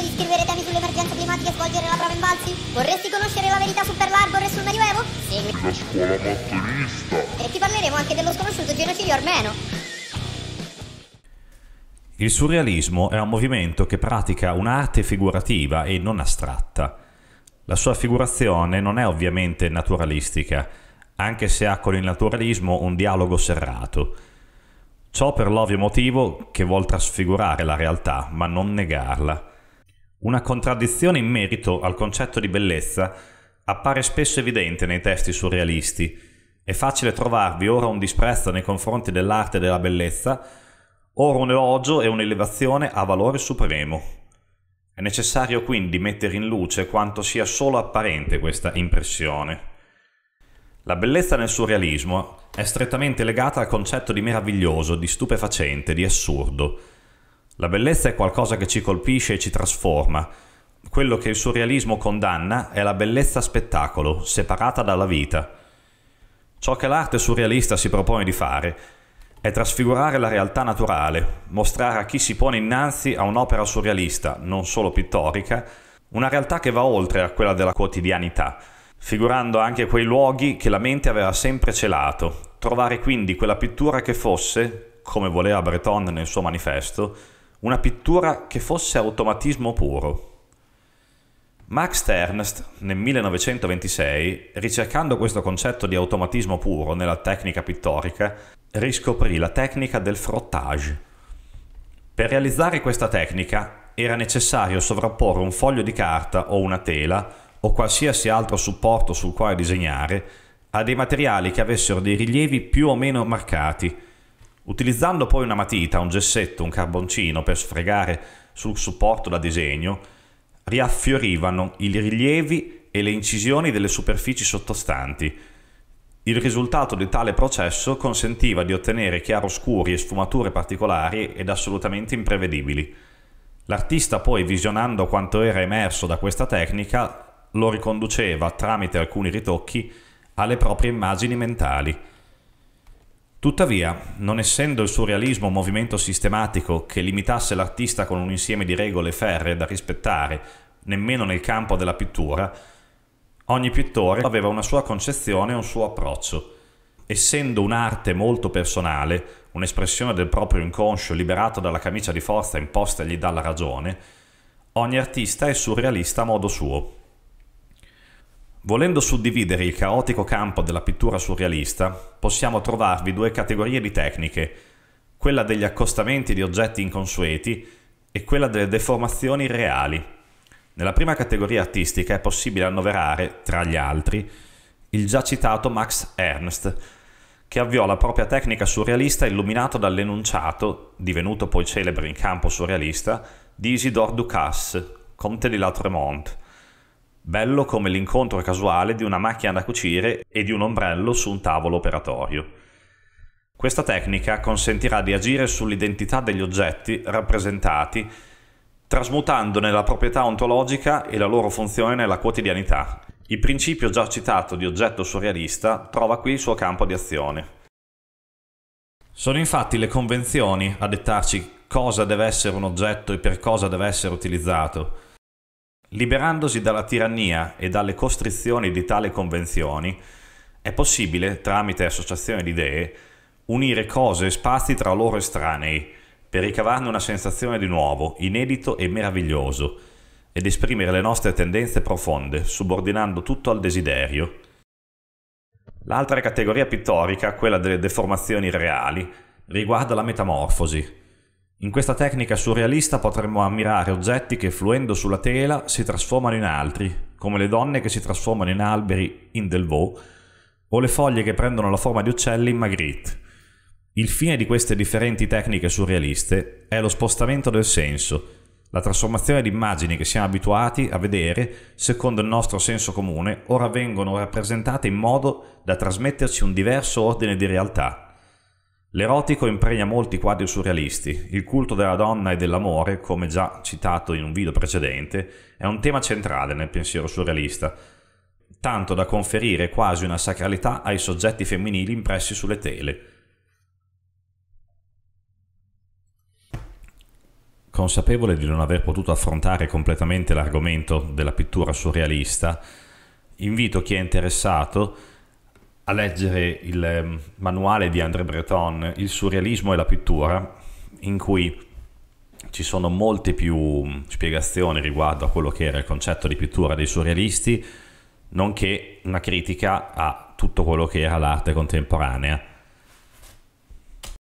di scrivere temi sull'emergenza climatica e svolgere la prova in balzi? Vorresti conoscere la verità su Per Harbor e sul Medioevo? Segui la scuola mattonista! E ti parleremo anche dello sconosciuto genocidio armeno. Il surrealismo è un movimento che pratica un'arte figurativa e non astratta. La sua figurazione non è ovviamente naturalistica, anche se ha con il naturalismo un dialogo serrato. Ciò per l'ovvio motivo che vuol trasfigurare la realtà, ma non negarla. Una contraddizione in merito al concetto di bellezza appare spesso evidente nei testi surrealisti. È facile trovarvi ora un disprezzo nei confronti dell'arte e della bellezza, ora un elogio e un'elevazione a valore supremo. È necessario quindi mettere in luce quanto sia solo apparente questa impressione. La bellezza nel surrealismo è strettamente legata al concetto di meraviglioso, di stupefacente, di assurdo, la bellezza è qualcosa che ci colpisce e ci trasforma. Quello che il surrealismo condanna è la bellezza spettacolo, separata dalla vita. Ciò che l'arte surrealista si propone di fare è trasfigurare la realtà naturale, mostrare a chi si pone innanzi a un'opera surrealista, non solo pittorica, una realtà che va oltre a quella della quotidianità, figurando anche quei luoghi che la mente aveva sempre celato, trovare quindi quella pittura che fosse, come voleva Breton nel suo manifesto, una pittura che fosse automatismo puro. Max Ernst, nel 1926, ricercando questo concetto di automatismo puro nella tecnica pittorica, riscoprì la tecnica del frottage. Per realizzare questa tecnica era necessario sovrapporre un foglio di carta o una tela o qualsiasi altro supporto sul quale disegnare a dei materiali che avessero dei rilievi più o meno marcati, Utilizzando poi una matita, un gessetto, un carboncino per sfregare sul supporto da disegno, riaffiorivano i rilievi e le incisioni delle superfici sottostanti. Il risultato di tale processo consentiva di ottenere chiaroscuri e sfumature particolari ed assolutamente imprevedibili. L'artista poi, visionando quanto era emerso da questa tecnica, lo riconduceva, tramite alcuni ritocchi, alle proprie immagini mentali. Tuttavia, non essendo il surrealismo un movimento sistematico che limitasse l'artista con un insieme di regole ferree da rispettare, nemmeno nel campo della pittura, ogni pittore aveva una sua concezione e un suo approccio. Essendo un'arte molto personale, un'espressione del proprio inconscio liberato dalla camicia di forza impostagli dalla ragione, ogni artista è surrealista a modo suo. Volendo suddividere il caotico campo della pittura surrealista, possiamo trovarvi due categorie di tecniche, quella degli accostamenti di oggetti inconsueti e quella delle deformazioni reali. Nella prima categoria artistica è possibile annoverare, tra gli altri, il già citato Max Ernst, che avviò la propria tecnica surrealista illuminato dall'enunciato, divenuto poi celebre in campo surrealista, di Isidore Ducasse, conte di La Tremont, bello come l'incontro casuale di una macchina da cucire e di un ombrello su un tavolo operatorio. Questa tecnica consentirà di agire sull'identità degli oggetti rappresentati, trasmutandone la proprietà ontologica e la loro funzione nella quotidianità. Il principio già citato di oggetto surrealista trova qui il suo campo di azione. Sono infatti le convenzioni a dettarci cosa deve essere un oggetto e per cosa deve essere utilizzato. Liberandosi dalla tirannia e dalle costrizioni di tale convenzioni, è possibile, tramite associazione di idee, unire cose e spazi tra loro estranei, per ricavarne una sensazione di nuovo, inedito e meraviglioso, ed esprimere le nostre tendenze profonde, subordinando tutto al desiderio. L'altra categoria pittorica, quella delle deformazioni reali, riguarda la metamorfosi, in questa tecnica surrealista potremmo ammirare oggetti che fluendo sulla tela si trasformano in altri, come le donne che si trasformano in alberi in Delvaux o le foglie che prendono la forma di uccelli in Magritte. Il fine di queste differenti tecniche surrealiste è lo spostamento del senso, la trasformazione di immagini che siamo abituati a vedere secondo il nostro senso comune ora vengono rappresentate in modo da trasmetterci un diverso ordine di realtà. L'erotico impregna molti quadri surrealisti. Il culto della donna e dell'amore, come già citato in un video precedente, è un tema centrale nel pensiero surrealista, tanto da conferire quasi una sacralità ai soggetti femminili impressi sulle tele. Consapevole di non aver potuto affrontare completamente l'argomento della pittura surrealista, invito chi è interessato a a leggere il ehm, manuale di André Breton, Il surrealismo e la pittura, in cui ci sono molte più mm, spiegazioni riguardo a quello che era il concetto di pittura dei surrealisti, nonché una critica a tutto quello che era l'arte contemporanea.